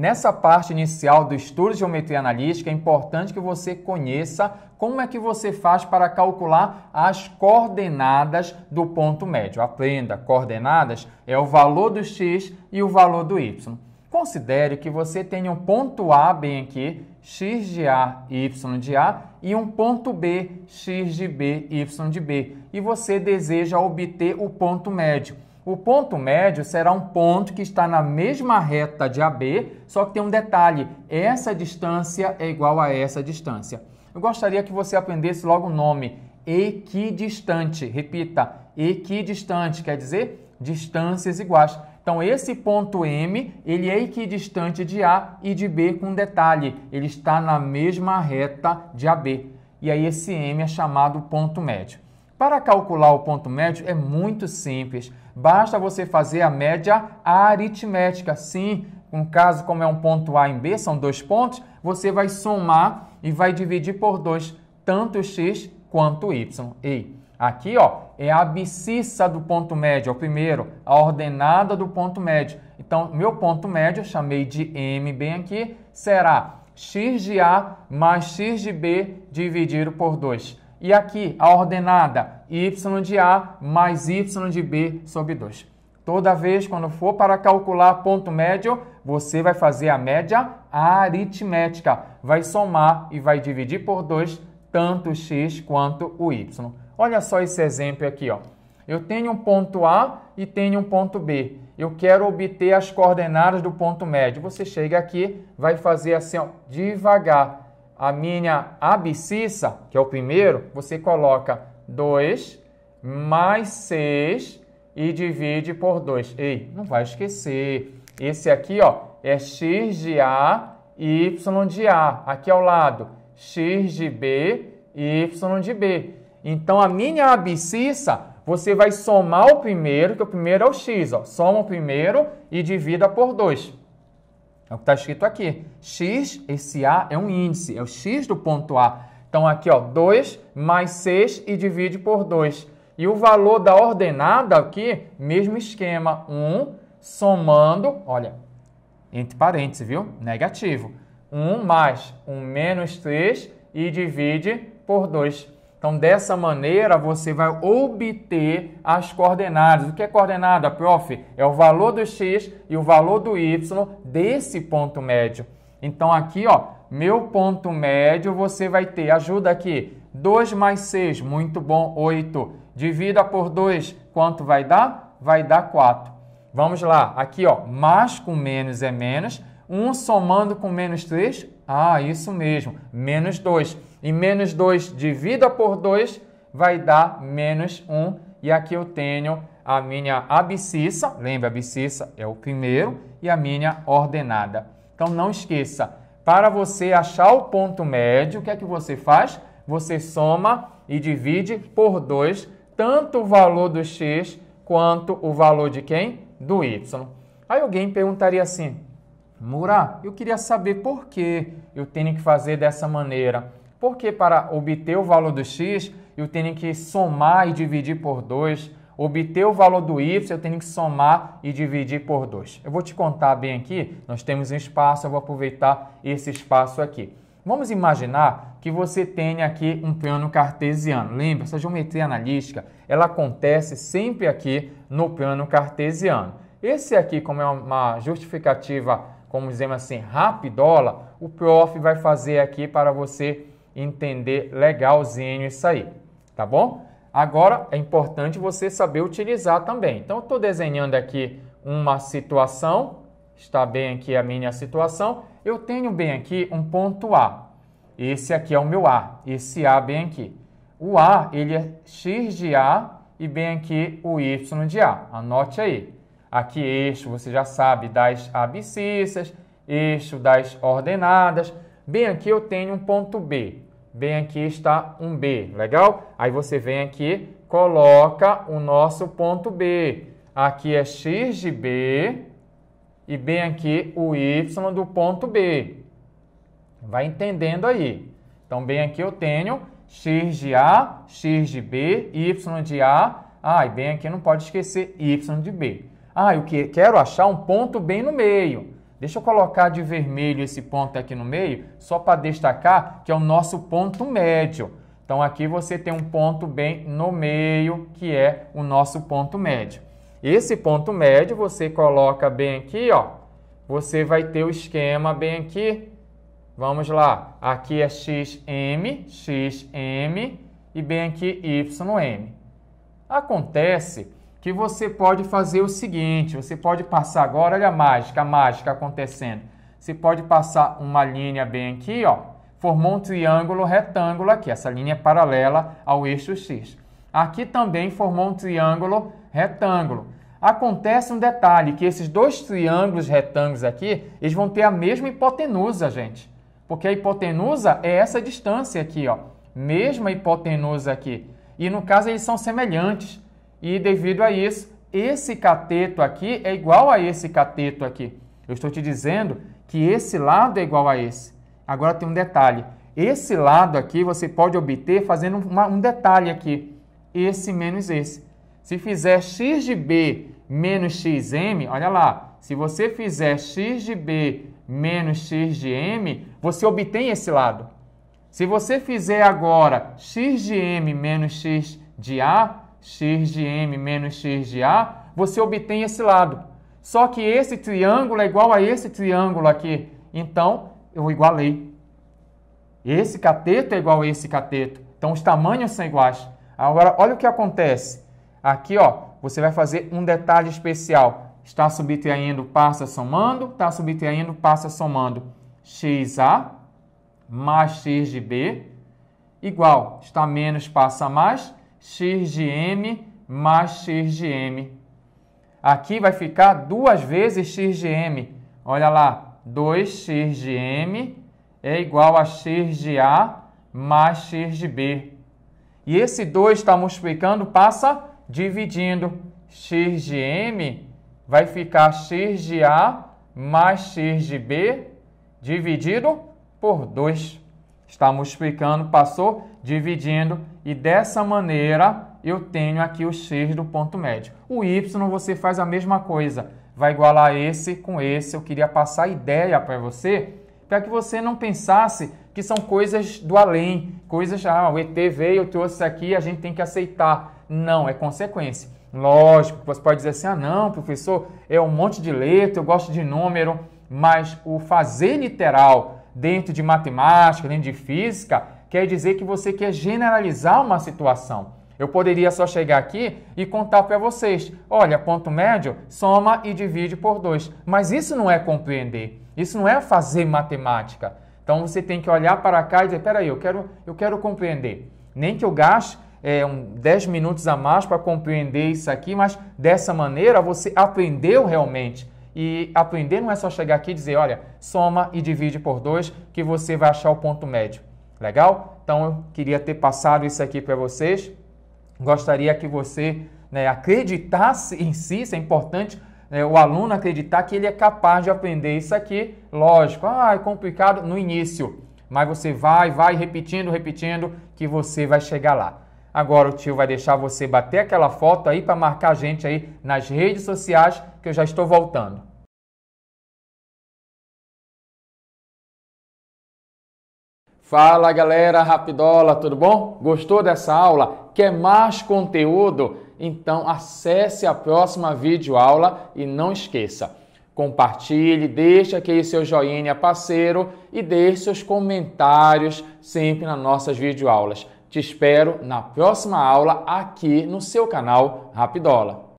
Nessa parte inicial do estudo de geometria analítica, é importante que você conheça como é que você faz para calcular as coordenadas do ponto médio. Aprenda, coordenadas é o valor do x e o valor do y. Considere que você tenha um ponto A bem aqui, x de A, y de A, e um ponto B, x de B, y de B, e você deseja obter o ponto médio. O ponto médio será um ponto que está na mesma reta de AB, só que tem um detalhe: essa distância é igual a essa distância. Eu gostaria que você aprendesse logo o nome equidistante. Repita: equidistante quer dizer distâncias iguais. Então esse ponto M, ele é equidistante de A e de B com um detalhe, ele está na mesma reta de AB. E aí esse M é chamado ponto médio. Para calcular o ponto médio é muito simples, basta você fazer a média aritmética. Sim, um caso, como é um ponto A em B, são dois pontos, você vai somar e vai dividir por dois tanto x quanto y. E aqui ó, é a abscissa do ponto médio, é o primeiro, a ordenada do ponto médio. Então, meu ponto médio, chamei de M bem aqui, será x de A mais x de B dividido por 2. E aqui a ordenada y de A mais y de B sobre 2. Toda vez quando for para calcular ponto médio, você vai fazer a média aritmética. Vai somar e vai dividir por 2 tanto o x quanto o y. Olha só esse exemplo aqui, ó. Eu tenho um ponto A e tenho um ponto B. Eu quero obter as coordenadas do ponto médio. Você chega aqui, vai fazer assim, ó, devagar a minha abscissa, que é o primeiro, você coloca 2 mais 6 e divide por 2. Ei, não vai esquecer. Esse aqui, ó, é x de A e y de A. Aqui ao lado, x de B e y de B. Então, a minha abscissa, você vai somar o primeiro, que o primeiro é o x, ó. Soma o primeiro e divida por 2. É o que está escrito aqui. X, esse A é um índice, é o X do ponto A. Então aqui, ó, 2 mais 6 e divide por 2. E o valor da ordenada aqui, mesmo esquema, 1 somando, olha, entre parênteses, viu? Negativo. 1 mais 1 menos 3 e divide por 2. Então, dessa maneira, você vai obter as coordenadas. O que é coordenada, prof? É o valor do x e o valor do y desse ponto médio. Então, aqui, ó, meu ponto médio, você vai ter, ajuda aqui, 2 mais 6, muito bom, 8. Divida por 2, quanto vai dar? Vai dar 4. Vamos lá, aqui, ó, mais com menos é menos. 1 somando com menos 3, ah, isso mesmo, menos 2. E menos 2 dividido por 2 vai dar menos 1. Um. E aqui eu tenho a minha abscissa, lembra, abscissa é o primeiro, e a minha ordenada. Então não esqueça, para você achar o ponto médio, o que é que você faz? Você soma e divide por 2, tanto o valor do x quanto o valor de quem? Do y. Aí alguém perguntaria assim, Murá, eu queria saber por que eu tenho que fazer dessa maneira. Por que para obter o valor do x, eu tenho que somar e dividir por 2. Obter o valor do y, eu tenho que somar e dividir por 2. Eu vou te contar bem aqui, nós temos um espaço, eu vou aproveitar esse espaço aqui. Vamos imaginar que você tenha aqui um plano cartesiano. Lembra, essa geometria analítica, ela acontece sempre aqui no plano cartesiano. Esse aqui, como é uma justificativa como dizemos assim, rapidola, o prof vai fazer aqui para você entender legalzinho isso aí, tá bom? Agora é importante você saber utilizar também. Então eu estou desenhando aqui uma situação, está bem aqui a minha situação, eu tenho bem aqui um ponto A. Esse aqui é o meu A, esse A bem aqui. O A, ele é x de A e bem aqui o y de A. Anote aí. Aqui, eixo, você já sabe, das abscissas, eixo das ordenadas. Bem aqui eu tenho um ponto B. Bem aqui está um B, legal? Aí você vem aqui, coloca o nosso ponto B. Aqui é x de B e bem aqui o y do ponto B. Vai entendendo aí. Então, bem aqui eu tenho x de A, x de B, y de A. Ah, e bem aqui não pode esquecer y de B. Ah, eu que, quero achar um ponto bem no meio. Deixa eu colocar de vermelho esse ponto aqui no meio, só para destacar que é o nosso ponto médio. Então aqui você tem um ponto bem no meio, que é o nosso ponto médio. Esse ponto médio você coloca bem aqui, ó. Você vai ter o esquema bem aqui. Vamos lá. Aqui é XM, XM e bem aqui YM. Acontece que você pode fazer o seguinte: você pode passar agora, olha a mágica, a mágica acontecendo. Você pode passar uma linha bem aqui, ó, formou um triângulo retângulo aqui. Essa linha é paralela ao eixo X. Aqui também formou um triângulo retângulo. Acontece um detalhe, que esses dois triângulos retângulos aqui, eles vão ter a mesma hipotenusa, gente. Porque a hipotenusa é essa distância aqui, ó. Mesma hipotenusa aqui. E no caso eles são semelhantes. E devido a isso, esse cateto aqui é igual a esse cateto aqui. Eu estou te dizendo que esse lado é igual a esse. Agora tem um detalhe. Esse lado aqui você pode obter fazendo uma, um detalhe aqui. Esse menos esse. Se fizer x de b menos xm, olha lá. Se você fizer x de b menos x de m, você obtém esse lado. Se você fizer agora x de m menos x de a, x de m menos x de a, você obtém esse lado. Só que esse triângulo é igual a esse triângulo aqui. Então, eu igualei. Esse cateto é igual a esse cateto. Então, os tamanhos são iguais. Agora, olha o que acontece. Aqui, ó, você vai fazer um detalhe especial. Está subtraindo, passa somando. Está subtraindo, passa somando. xa mais x de b igual. Está menos, passa mais x de m mais x de m. Aqui vai ficar duas vezes x de m. Olha lá, 2x de m é igual a x de a mais x de b. E esse 2 está multiplicando, passa dividindo. x de m vai ficar x de a mais x de b dividido por 2 está multiplicando, passou, dividindo e dessa maneira eu tenho aqui o x do ponto médio. O y você faz a mesma coisa, vai igualar esse com esse. Eu queria passar a ideia para você, para que você não pensasse que são coisas do além, coisas, ah, o ET veio, trouxe aqui, a gente tem que aceitar. Não, é consequência. Lógico, você pode dizer assim, ah não, professor, é um monte de letra, eu gosto de número, mas o fazer literal dentro de matemática, dentro de física, quer dizer que você quer generalizar uma situação. Eu poderia só chegar aqui e contar para vocês: olha, ponto médio, soma e divide por 2. Mas isso não é compreender, isso não é fazer matemática. Então você tem que olhar para cá e dizer: peraí, eu quero, eu quero compreender. Nem que eu gaste é, um, 10 minutos a mais para compreender isso aqui, mas dessa maneira você aprendeu realmente. E aprender não é só chegar aqui e dizer, olha, soma e divide por 2 que você vai achar o ponto médio. Legal? Então eu queria ter passado isso aqui para vocês. Gostaria que você né, acreditasse em si, isso é importante né, o aluno acreditar que ele é capaz de aprender isso aqui. Lógico, ah, é complicado no início, mas você vai, vai repetindo, repetindo, que você vai chegar lá. Agora o tio vai deixar você bater aquela foto aí para marcar a gente aí nas redes sociais, que eu já estou voltando. Fala galera Rapidola, tudo bom? Gostou dessa aula? Quer mais conteúdo? Então acesse a próxima videoaula e não esqueça, compartilhe, deixe aquele seu joinha parceiro e deixe seus comentários sempre nas nossas videoaulas. Te espero na próxima aula aqui no seu canal Rapidola.